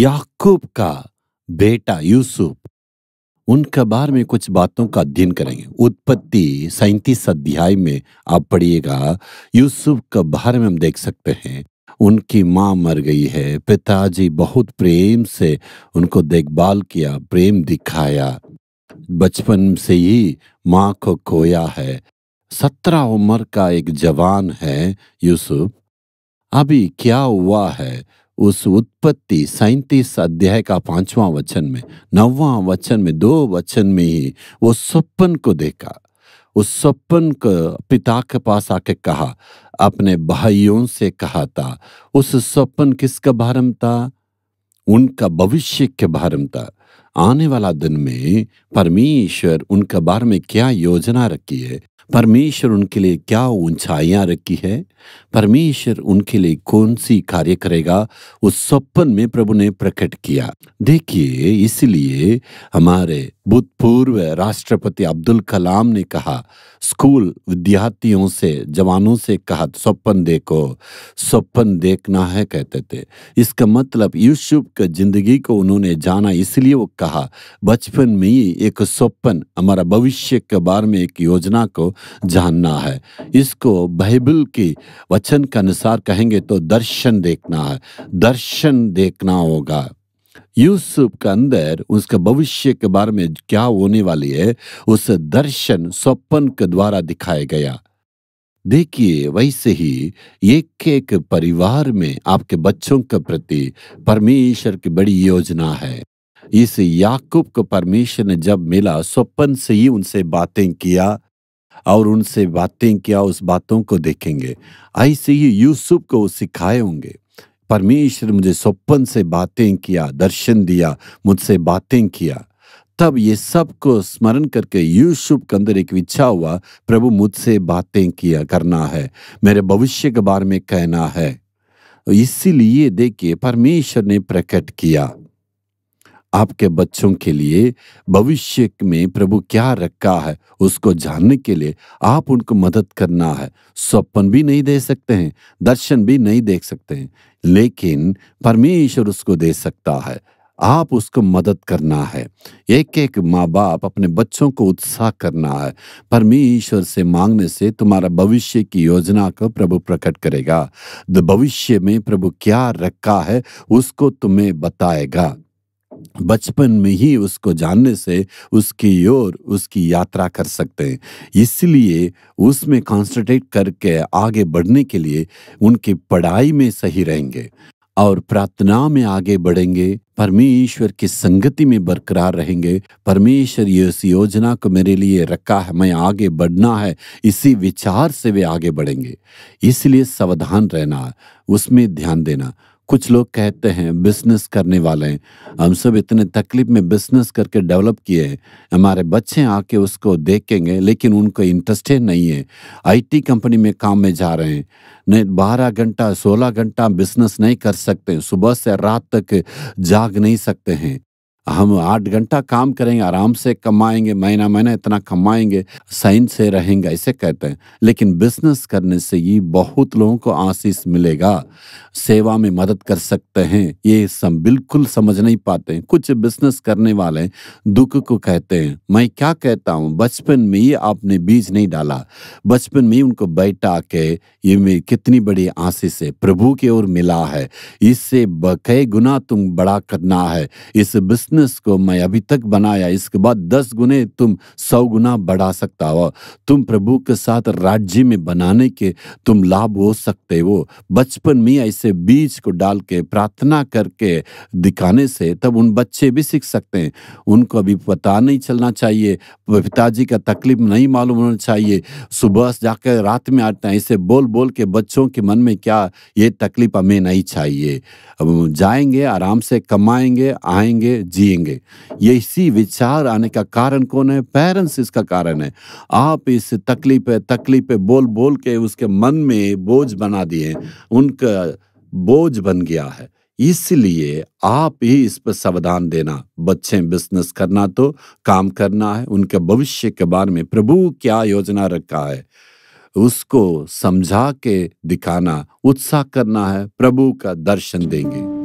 याकूब का बेटा यूसुफ उनके बारे में कुछ बातों का अध्ययन करेंगे उत्पत्ति सैंतीस अध्याय में आप पढ़िएगा यूसुफ के बारे में हम देख सकते हैं उनकी माँ मर गई है पिताजी बहुत प्रेम से उनको देखभाल किया प्रेम दिखाया बचपन से ही माँ को खोया है सत्रह उम्र का एक जवान है यूसुफ अभी क्या हुआ है उस उत्पत्ति सैंतीस अध्याय का पांचवां वचन में नौवा वचन में दो वचन में ही वो स्वप्न को देखा उस स्वप्न को पिता के पास आके कहा अपने भाइयों से कहा था उस स्वप्न किसका भारम था उनका भविष्य के भारम था आने वाला दिन में परमेश्वर उनके बारे में क्या योजना रखी है परमेश्वर उनके लिए क्या ऊंचाइयां रखी है परमेश्वर उनके लिए कौन सी कार्य करेगा उस स्वप्न में प्रभु ने प्रकट किया देखिए इसलिए हमारे भूतपूर्व राष्ट्रपति अब्दुल कलाम ने कहा स्कूल विद्यार्थियों से जवानों से कहा स्वप्न देखो स्वप्न देखना है कहते थे इसका मतलब यूसुफ के जिंदगी को उन्होंने जाना इसलिए वो कहा बचपन में ही एक स्वप्न हमारा भविष्य के बारे में एक योजना को जानना है इसको बाइबल के वचन के अनुसार कहेंगे तो दर्शन देखना है दर्शन देखना होगा यूसुफ के अंदर उसके भविष्य के बारे में क्या होने वाली है उस दर्शन स्वप्न के द्वारा दिखाया गया देखिए वैसे ही एक एक परिवार में आपके बच्चों के प्रति परमेश्वर की बड़ी योजना है इस याकूब को परमेश्वर ने जब मिला स्वप्न से ही उनसे बातें किया और उनसे बातें किया उस बातों को देखेंगे ऐसे ही यूसुफ को सिखाए होंगे परमेश्वर मुझे स्वप्न से बातें किया दर्शन दिया मुझसे बातें किया तब ये सब को स्मरण करके यूसुफ के अंदर एक इच्छा हुआ प्रभु मुझसे बातें किया करना है मेरे भविष्य के बारे में कहना है इसीलिए देखिए परमेश्वर ने प्रकट किया आपके बच्चों के लिए भविष्य में प्रभु क्या रखा है उसको जानने के लिए आप उनको मदद करना है स्वप्न भी नहीं दे सकते हैं दर्शन भी नहीं देख सकते हैं लेकिन परमेश्वर उसको दे सकता है आप उसको मदद करना है एक एक माँ बाप अपने बच्चों को उत्साह करना है परमेश्वर से मांगने से तुम्हारा भविष्य की योजना को प्रभु प्रकट करेगा भविष्य में प्रभु क्या रखा है उसको तुम्हें बताएगा बचपन में ही उसको जानने से उसकी ओर उसकी यात्रा कर सकते हैं इसलिए उसमें कॉन्सेंट्रेट करके आगे बढ़ने के लिए उनकी पढ़ाई में सही रहेंगे और प्रार्थना में आगे बढ़ेंगे परमेश्वर की संगति में बरकरार रहेंगे परमेश्वर ये इस योजना को मेरे लिए रखा है मैं आगे बढ़ना है इसी विचार से वे आगे बढ़ेंगे इसलिए सावधान रहना उसमें ध्यान देना कुछ लोग कहते हैं बिजनेस करने वाले हैं हम सब इतने तकलीफ में बिजनेस करके डेवलप किए हैं हमारे बच्चे आके उसको देखेंगे लेकिन उनको इंटरेस्ट ही नहीं है आईटी कंपनी में काम में जा रहे हैं नहीं बारह घंटा सोलह घंटा बिजनेस नहीं कर सकते सुबह से रात तक जाग नहीं सकते हैं हम आठ घंटा काम करेंगे आराम से कमाएंगे महीना महीना इतना कमाएंगे साइन से रहेंगे ऐसे कहते हैं लेकिन बिजनेस करने से ये बहुत लोगों को आशीष मिलेगा सेवा में मदद कर सकते हैं ये सब बिल्कुल समझ नहीं पाते हैं कुछ बिजनेस करने वाले दुख को कहते हैं मैं क्या कहता हूँ बचपन में ही आपने बीज नहीं डाला बचपन में ही उनको बैठा के ये में कितनी बड़ी आशीष है प्रभु की ओर मिला है इससे कई गुना तुम बड़ा करना है इस बिजनेस बिजनेस को मैं अभी तक बनाया इसके बाद दस गुने तुम सौ गुना बढ़ा सकता हो तुम प्रभु के साथ राज्य में बनाने के तुम लाभ हो सकते हो बचपन में ऐसे बीज को डाल के प्रार्थना करके दिखाने से तब उन बच्चे भी सीख सकते हैं उनको अभी पता नहीं चलना चाहिए पिताजी का तकलीफ नहीं मालूम होना चाहिए सुबह जाकर रात में आते हैं ऐसे बोल बोल के बच्चों के मन में क्या ये तकलीफ हमें नहीं चाहिए अब जाएंगे आराम से कमाएंगे आएंगे जिएंगे ये इसी विचार आने का कारण कौन है पेरेंट्स इसका कारण है आप इस तकलीफ है तकलीफ है बोल बोल के उसके मन में बोझ बना दिए उनका बोझ बन गया है इसलिए आप ही इस पर सावधान देना बच्चे बिजनेस करना तो काम करना है उनके भविष्य के बारे में प्रभु क्या योजना रखा है उसको समझा के दिखाना उत्साह करना है प्रभु का दर्शन देंगे